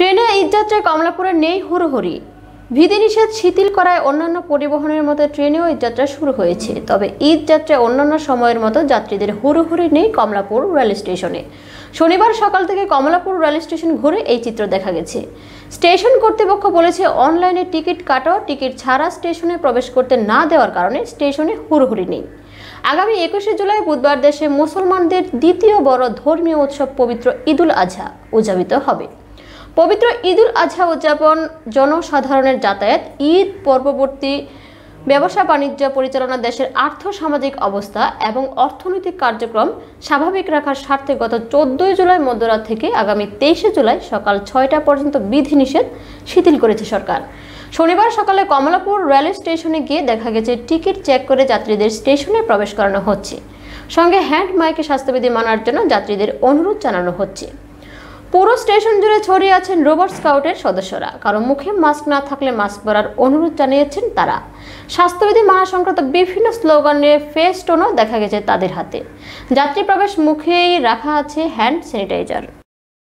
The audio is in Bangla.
ট্রেনে ঈদযাত্রায় কমলাপুরে নেই হুড়োহড়ি বিধিনিষেধ শিথিল করায় অন্যান্য পরিবহনের মতো ট্রেনেও ঈদযাত্রা শুরু হয়েছে তবে ঈদযাত্রায় অন্যান্য সময়ের মতো যাত্রীদের হুড়োহুড়ি নেই কমলাপুর রেল স্টেশনে শনিবার সকাল থেকে কমলাপুর রেল স্টেশন ঘুরে এই চিত্র দেখা গেছে স্টেশন কর্তৃপক্ষ বলেছে অনলাইনে টিকিট কাটাও টিকিট ছাড়া স্টেশনে প্রবেশ করতে না দেওয়ার কারণে স্টেশনে হুড়োহুড়ি নেই আগামী একুশে জুলাই বুধবার দেশে মুসলমানদের দ্বিতীয় বড় ধর্মীয় উৎসব পবিত্র ঈদুল আজহা উদযাপিত হবে পবিত্র ঈদুল আজহা উদযাপন জনসাধারণের যাতায়াত ঈদ পর্ববর্তী ব্যবসা বাণিজ্য পরিচালনা দেশের আর্থ সামাজিক অবস্থা এবং অর্থনৈতিক কার্যক্রম স্বাভাবিক রাখার স্বার্থে গত চোদ্দই জুলাই মধ্যরাত থেকে আগামী তেইশে জুলাই সকাল ছয়টা পর্যন্ত বিধিনিষেধ শিথিল করেছে সরকার শনিবার সকালে কমলাপুর রেলওয়ে স্টেশনে গিয়ে দেখা গেছে টিকিট চেক করে যাত্রীদের স্টেশনে প্রবেশ করানো হচ্ছে সঙ্গে হ্যান্ড মাইকে স্বাস্থ্যবিধি মানার জন্য যাত্রীদের অনুরোধ জানানো হচ্ছে পুরো স্টেশন জুড়ে ছড়িয়ে আছেন রোবট স্কাউটের সদস্যরা কারণ মুখে মাস্ক না থাকলে মাস্ক পরার অনুরোধ জানিয়েছেন তারা স্বাস্থ্যবিধি মানা সংক্রান্ত বিভিন্ন স্লোগান নিয়ে ফেস টোনও দেখা গেছে তাদের হাতে যাত্রী প্রবেশ মুখেই রাখা আছে হ্যান্ড স্যানিটাইজার